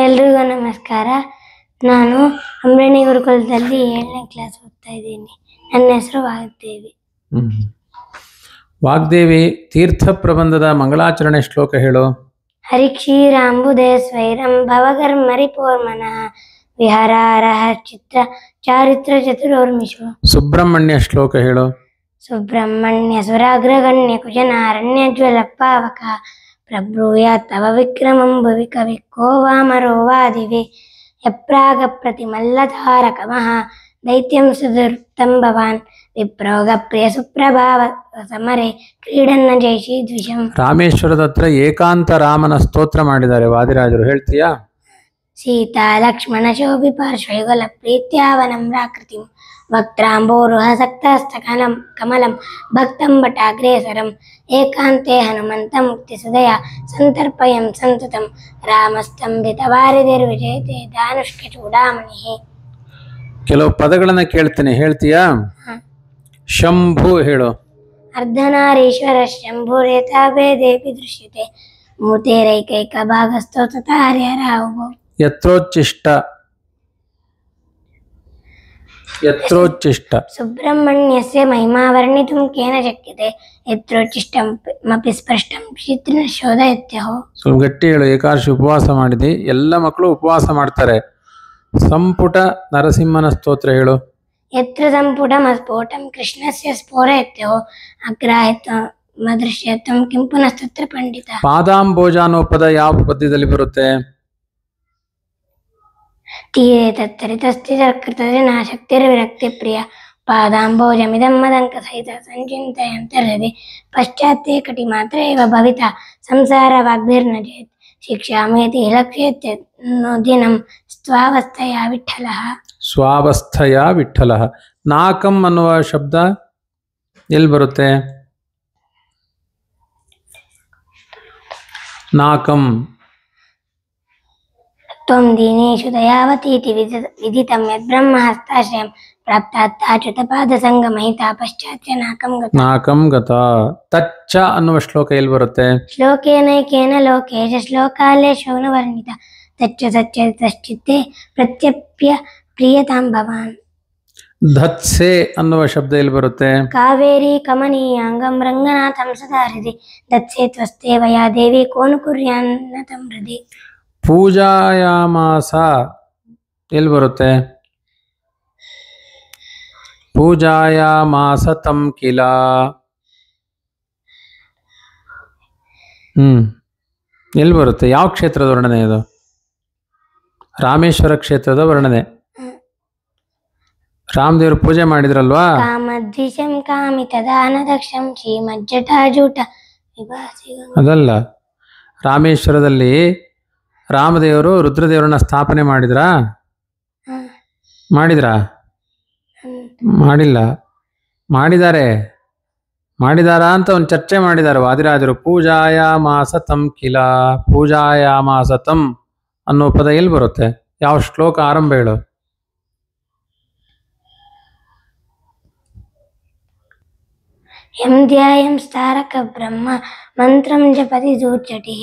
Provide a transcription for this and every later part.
ಎಲ್ರಿಗೂ ನಮಸ್ಕಾರ ನಾನು ಅಂಬ್ರಣಿ ಗುರುಕುಲದಲ್ಲಿ ಏಳನೇ ಕ್ಲಾಸ್ ಓದ್ತಾ ಇದ್ದೀನಿ ನನ್ನ ಹೆಸರು ವಾಗ್ದೇವಿ ವಾಗ್ದೇವಿ ತೀರ್ಥ ಪ್ರಬಂಧದ ಮಂಗಳಾಚರಣೆ ಶ್ಲೋಕ ಹೇಳು ಹರಿ ಕ್ಷೀರಾಂಬುದೇ ಸ್ವೈರಂ ಭವಗರ್ ಮರಿಪೋರ್ಮನ ವಿಹಾರ ಚಿತ್ರ ಚಾರಿತ್ರ ಚತುರೋರ್ಮಿಷು ಸುಬ್ರಹ್ಮಣ್ಯ ಶ್ಲೋಕ ಹೇಳು ಸುಬ್ರಹ್ಮಣ್ಯ ಸುರಾಗ್ರಗಣ್ಯ ಜ್ವಲಪ್ಪ ಜ್ವಲಪ್ಪಾವಕ ಪ್ರಬ್ರೂಯ ತವ ವಿಕ್ರಮಂ ಭುವಿ ಕವಿ ಕೋ ವಾಮರೋ ವಾ ದಿವೆ ಯಪ್ರಾಗ ಪ್ರತಿಮಲ್ಲಧಾರಕಮಃ ದೈತ್ಯಂ ಸುಧೃಪ್ತಂ ಭವಾನ್ ವಿಪ್ರೋಗ ಪ್ರಿಯ ಸುಪ್ರಭಾವ ಸಮರೆ ಕ್ರೀಡನ್ನ ಜಯಿಸಿ ದ್ವಿಷಂ ರಾಮೇಶ್ವರದತ್ರ ಏಕಾಂತ ರಾಮನ ಸ್ತೋತ್ರ ಮಾಡಿದ್ದಾರೆ ವಾದಿರಾಜರು ಹೇಳ್ತೀಯಾ ಸೀತಾ ಲಕ್ಷ್ಮಣ ಶೋಭಿ ಪಾರ್ಶ್ವಯುಗಲ ಪ್ರೀತ್ಯಾವನಮ್ರಾಕೃತಿಂ वक्त्राम्बोरुह सक्तहस्तकलं कमलं भक्तं भटाग्रेसरम् एकान्ते हनुमन्तमुक्तिसुदया सन्तर्पयं सन्ततं ರಾಮಸ್ತಂಭಿತವಾರಿದಿರ್ವಿಜಯತೆ ದಾನುಷ್ಕೆ ಚೂಡಾಮಣಿಹಿ ಕೆಲವು ಪದಗಳನ್ನು ಕೇಳ್ತೀನಿ ಹೇಳ್ತೀಯಾ ಶಂಭು ಹೇಳು ಅರ್ಧನಾರೀಶ್ವರ ಶಂಭುರೇತಾಭೇ ದೇವಿ ದೃಶ್ಯತೆ ಮೂತೇರೈಕೈಕ ಭಾಗಸ್ಥೋ ತಥಾ ಹರ್ಯರಾವು ಯಥೋಚ್ಚಿಷ್ಟ यत्रोच्छिष्ट सुब्रह्मण्यस्य ಮಹಿಮಾ वर्णितुं केन शक्यते ಮಪಿ ಸ್ಪಷ್ಟಂ ಶಿತ್ತಿನ ಶೋಧ ಎತ್ಯಹೋ ಸ್ವಲ್ಪ ಗಟ್ಟಿ ಹೇಳು ಏಕಾದಶಿ ಉಪವಾಸ ಮಾಡಿದಿ ಎಲ್ಲ ಮಕ್ಕಳು ಉಪವಾಸ ಮಾಡ್ತಾರೆ ಸಂಪುಟ ನರಸಿಂಹನ ಸ್ತೋತ್ರ ಹೇಳು ಯತ್ರ ಸಂಪುಟ ಸ್ಫೋಟಂ ಕೃಷ್ಣಸ್ಯ ಸ್ಫೋರ ಎತ್ತಹೋ ಅಗ್ರಾಹಿತ ಮದೃಶ್ಯ ಕೆಂಪುನ ಸ್ತೋತ್ರ ಪಂಡಿತ ಪಾದಾಂಬೋಜ ಅನ್ನೋ ಪದ ಯಾವ ಪದ್ಯದಲ್ಲಿ ಬರುತ್ತೆ ತೀರೆ ತತ್ತರಿ ತಸ್ತಿ ಸರ್ಕೃತರೆ ನಾಶಕ್ತಿರ್ವಿರಕ್ತಿ ಪ್ರಿಯ ಪಾದಾಂಬೋಜಮಿದಮ್ಮದಂಕಸಹಿತ ಸಂಚಿಂತಯಂತರದಿ ಪಶ್ಚಾತ್ತೆ ಕಟಿ ಮಾತ್ರ ಇವ ಭವಿತ ಸಂಸಾರ ವಾಗ್ಭಿರ್ನ ಚೇತ್ ಶಿಕ್ಷಾಮೇತಿ ಲಕ್ಷ್ಯತ್ಯ ದಿನಂ ಸ್ವಾವಸ್ಥೆಯ ವಿಠಲ ಸ್ವಾವಸ್ಥೆಯ ವಿಠಲ ನಾಕಂ ಅನ್ನುವ ಶಬ್ದ ಎಲ್ಲಿ ಬರುತ್ತೆ ನಾಕಂ त्वं दीनेषु दयावतीति विदितं यद्ब्रह्महस्ताश्रयं ಪ್ರಾಪ್ತಾಚ್ಯುತಪಾದಸಂಗಮಹಿತ ಪಶ್ಚಾತ್ಯ ನಾಕಂ ಗತ ನಾಕಂ ಗತ ತಚ್ಚ ಅನ್ನುವ ಶ್ಲೋಕ ಎಲ್ಲಿ ಬರುತ್ತೆ ಶ್ಲೋಕೇನೈಕೇನ ಲೋಕೇಶ ಶ್ಲೋಕಾಲೇ ಶೋನ ವರ್ಣಿತ ತಚ್ಚ ಸಚ್ಚ ತಶ್ಚಿತ್ತೆ ಪ್ರತ್ಯಪ್ಯ ಪ್ರಿಯತಾಂ ಭವಾನ್ ಧತ್ಸೆ ಅನ್ನುವ ಶಬ್ದ ಎಲ್ಲಿ ಬರುತ್ತೆ ಕಾವೇರಿ ಕಮನೀಯಾಂಗಂ ರಂಗನಾಥಂ ಸದಾರಿದಿ ದತ್ಸೆ ತ್ವಸ್ತೇವಯ ದೇವಿ ಕೋನು ಕುರ್ಯಾನ್ನ ತಂ ಹೃದಯ ಪೂಜಾಯಾಮಾಸ ಎಲ್ಲಿ ಬರುತ್ತೆ ಪೂಜಾಯಾಮಾಸ ಕಿಲ ಹ್ಮ್ ಎಲ್ಲಿ ಬರುತ್ತೆ ಯಾವ ಕ್ಷೇತ್ರದ ವರ್ಣನೆ ಅದು ರಾಮೇಶ್ವರ ಕ್ಷೇತ್ರದ ವರ್ಣನೆ ರಾಮದೇವರು ಪೂಜೆ ಮಾಡಿದ್ರಲ್ವಾ ಕಾಮಿತ ದಾನದಕ್ಷಂ ಜೂಟ ಅದಲ್ಲ ರಾಮೇಶ್ವರದಲ್ಲಿ ರಾಮದೇವರು ರುದ್ರದೇವರನ್ನ ಸ್ಥಾಪನೆ ಮಾಡಿದ್ರಾ ಮಾಡಿದ್ರಾ ಮಾಡಿಲ್ಲ ಮಾಡಿದ್ದಾರೆ ಮಾಡಿದಾರಾ ಅಂತ ಒಂದು ಚರ್ಚೆ ಮಾಡಿದ್ದಾರೆ ವಾದಿರಾಜರು ಕಿಲಾ ಕಿಲ ಮಾಸತಂ ಅನ್ನೋ ಪದ ಎಲ್ಲಿ ಬರುತ್ತೆ ಯಾವ ಶ್ಲೋಕ ಆರಂಭ ಹೇಳು యం ధ్యాయం స్థారక బ్రహ్మ మంత్రం జపతి దూర్చటి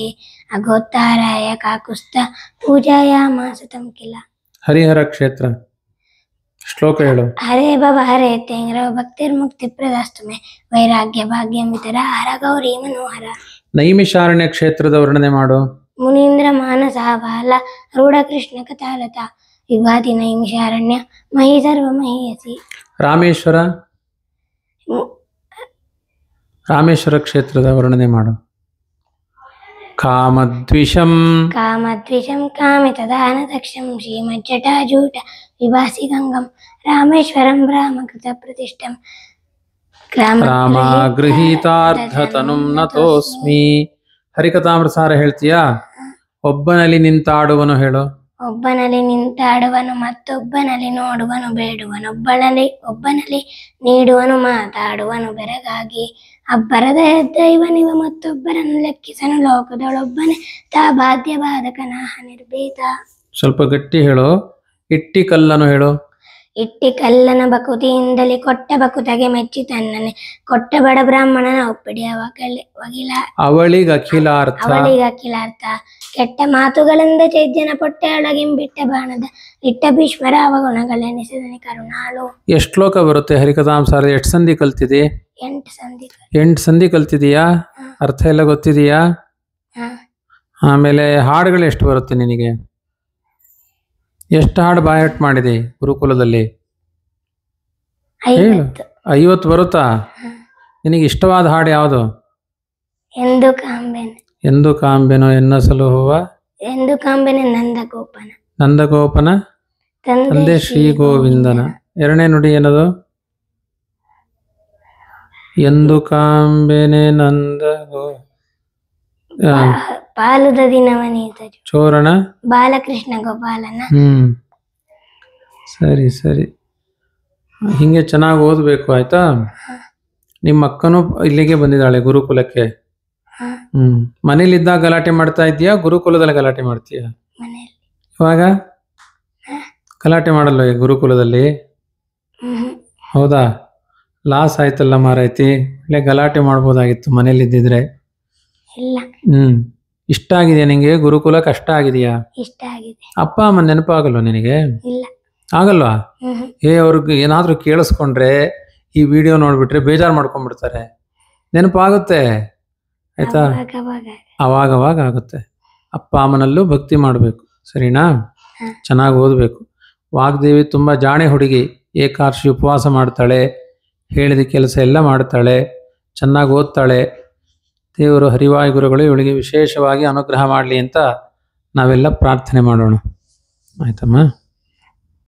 అగోత్తారాయ కాకుస్త పూజాయామాసతం కిల ಹರಿಹರ ಕ್ಷೇತ್ರ ಶ್ಲೋಕ ಹೇಳು ಹರೇ ಭವ ಹರೇ ಭಕ್ತಿರ್ ಮುಕ್ತಿ ಪ್ರದಾಸ್ತುಮೆ ವೈರಾಗ್ಯ ಭಾಗ್ಯ ಮಿತರ ಹರ ಗೌರಿ ಮನೋಹರ ನೈಮಿಷಾರಣ್ಯ ಕ್ಷೇತ್ರದ ವರ್ಣನೆ ಮಾಡು ಮುನೀಂದ್ರ ಮಾನಸ ಬಾಲ ರೂಢ ಕೃಷ್ಣ ಕಥಾಲತ ವಿಭಾತಿ ನೈಮಿಷಾರಣ್ಯ ಮಹಿ ಸರ್ವ ಮಹಿಯಸಿ ರಾಮೇಶ್ವರ ರಾಮೇಶ್ವರ ಕ್ಷೇತ್ರದ ವರ್ಣನೆ ಮಾಡು ಕಾಮದ್ವಿಷಂ ಕಾಮದ್ವಿಷಂ ಕಾಮಿತದಾನದಕ್ಷಂ ಶ್ರೀಮಜ್ಜಟಾಜೂಟ ವಿವಾಸಿ ಗಂಗಂ ರಾಮೇಶ್ವರಂ ರಾಮಕೃತ ಪ್ರತಿಷ್ಠಂ ರಾಮಾಗೃಹೀತಾರ್ಥತನುಂ ನತೋಸ್ಮಿ ಹರಿಕಥಾಮೃತಸಾರ ಹೇಳ್ತೀಯಾ ಒಬ್ಬನಲ್ಲಿ ನಿಂತಾಡುವನು ಹೇಳು ಒಬ್ಬನಲ್ಲಿ ನಿಂತಾಡುವನು ಮತ್ತೊಬ್ಬನಲ್ಲಿ ನೋಡುವನು ಬೇಡುವನು ಒಬ್ಬನಲ್ಲಿ ಒಬ್ಬನಲ್ಲಿ ನೀಡುವನು ಮಾತಾಡುವನು ಬೆರಗಾಗಿ ಅಬ್ಬರದ ದೈವನಿವ ಮತ್ತೊಬ್ಬರನ್ನು ಲೆಕ್ಕಿಸನು ಲೋಕದೊಳೊಬ್ಬನೇ ತಾ ಬಾಧ್ಯ ಬಾಧಕನಾಹ ನಿರ್ಭೀತ ಸ್ವಲ್ಪ ಗಟ್ಟಿ ಹೇಳೋ ಇಟ್ಟಿ ಕಲ್ಲನು ಹೇಳೋ. ಇಟ್ಟಿ ಕಲ್ಲನ ಬಕುತಿಯಿಂದಲೇ ಕೊಟ್ಟ ಬಕುತಗೆ ಮೆಚ್ಚಿ ತನ್ನನೆ ಕೊಟ್ಟ ಬಡ ಬ್ರಾಹ್ಮಣನ ಒಪ್ಪಿಡಿ ವಗಿಲ ಅವಳಿಗೆ ಅಖಿಲಾರ್ಥ ಅವಳಿಗೆ ಅಖಿಲಾರ್ಥ ಕೆಟ್ಟ ಮಾತುಗಳಿಂದ ಚೈದ್ಯನ ಪೊಟ್ಟೆಯೊಳಗಿಂಬಿಟ್ಟ ಬಾಣದ ಇಟ್ಟ ಭೀಷ್ಮರ ಅವಗುಣಗಳೆನಿಸಿದನೆ ಕರುಣಾಳು ಎಷ್ಟು ಶ್ಲೋಕ ಬರುತ್ತೆ ಹರಿಕಥಾಂಸಾರ ಎಷ್ಟು ಸಂಧಿ ಕಲ್ತಿದೆ ಎಂಟು ಸಂಧಿ ಎಂಟು ಸಂಧಿ ಕಲ್ತಿದೀಯಾ ಅರ್ಥ ಎಲ್ಲ ಗೊತ್ತಿದೆಯಾ ಆಮೇಲೆ ಹಾಡುಗಳು ಎಷ್ಟು ಬರುತ್ತೆ ನಿನಗೆ ಎಷ್ಟು ಹಾಡು ಬಾಯಟ್ ಮಾಡಿದೆ ಗುರುಕುಲದಲ್ಲಿ ಐವತ್ತು ಬರುತ್ತಾ ನಿನಗೆ ಇಷ್ಟವಾದ ಹಾಡು ಯಾವುದು ಎಂದು ಕಾಂಬೆನು ಎಂದು ಕಾಂಬೆನು ಎನ್ನ ಹೂವ ಎಂದು ಕಾಂಬೆನ ನಂದಗೋಪನ ನಂದಗೋಪನ ತಂದೆ ಶ್ರೀ ಗೋವಿಂದನ ಎರಡನೇ ನುಡಿ ಏನದು ಎಂದು ಕಾಂಬೆನೆ ನಂದಗೋ ಪಾಲುದ ಚೋರಣ ಬಾಲಕೃಷ್ಣ ಗೋಪಾಲನ ಹ್ಮ್ ಸರಿ ಸರಿ ಹಿಂಗೆ ಚೆನ್ನಾಗಿ ಓದಬೇಕು ಆಯ್ತಾ ನಿಮ್ಮ ಅಕ್ಕನೂ ಇಲ್ಲಿಗೆ ಬಂದಿದ್ದಾಳೆ ಗುರುಕುಲಕ್ಕೆ ಹ್ಮ್ ಇದ್ದಾಗ ಗಲಾಟೆ ಮಾಡ್ತಾ ಇದೀಯಾ ಗುರುಕುಲದಲ್ಲಿ ಗಲಾಟೆ ಮಾಡ್ತೀಯಾ ಇವಾಗ ಗಲಾಟೆ ಮಾಡಲ್ಲ ಗುರುಕುಲದಲ್ಲಿ ಹೌದಾ ಲಾಸ್ ಆಯ್ತಲ್ಲ ಮಾರೈತಿ ಇಲ್ಲೇ ಗಲಾಟೆ ಮಾಡ್ಬೋದಾಗಿತ್ತು ಮನೇಲಿ ಇದ್ದಿದ್ರೆ ಇಲ್ಲ ಹ್ಮ್ ಇಷ್ಟ ಆಗಿದೆಯಾ ನಿಂಗೆ ಗುರುಕುಲ ಕಷ್ಟ ಆಗಿದೆಯಾ ಇಷ್ಟ ಆಗಿದೆ ಅಪ್ಪ ಅಮ್ಮ ನೆನಪಾಗಲ್ವಾ ನಿನಗೆ ಇಲ್ಲ ಆಗಲ್ವಾ ಏ ಅವ್ರಿಗೆ ಏನಾದ್ರೂ ಕೇಳಿಸ್ಕೊಂಡ್ರೆ ಈ ವಿಡಿಯೋ ನೋಡ್ಬಿಟ್ರೆ ಬೇಜಾರು ಮಾಡ್ಕೊಂಡ್ಬಿಡ್ತಾರೆ ನೆನಪಾಗುತ್ತೆ ಆಯ್ತಾ ಅವಾಗವಾಗ ಆಗುತ್ತೆ ಅಪ್ಪ ಅಮ್ಮನಲ್ಲೂ ಭಕ್ತಿ ಮಾಡಬೇಕು ಸರಿನಾ ಚೆನ್ನಾಗಿ ಓದಬೇಕು ವಾಗ್ದೇವಿ ತುಂಬ ಜಾಣೆ ಹುಡುಗಿ ಏಕಾರ್ಷಿ ಉಪವಾಸ ಮಾಡ್ತಾಳೆ ಹೇಳಿದ ಕೆಲಸ ಎಲ್ಲ ಮಾಡ್ತಾಳೆ ಚೆನ್ನಾಗಿ ಓದ್ತಾಳೆ ದೇವರು ಹರಿವಾಯುಗುರುಗಳು ಗುರುಗಳು ಇವಳಿಗೆ ವಿಶೇಷವಾಗಿ ಅನುಗ್ರಹ ಮಾಡಲಿ ಅಂತ ನಾವೆಲ್ಲ ಪ್ರಾರ್ಥನೆ ಮಾಡೋಣ ಆಯ್ತಮ್ಮ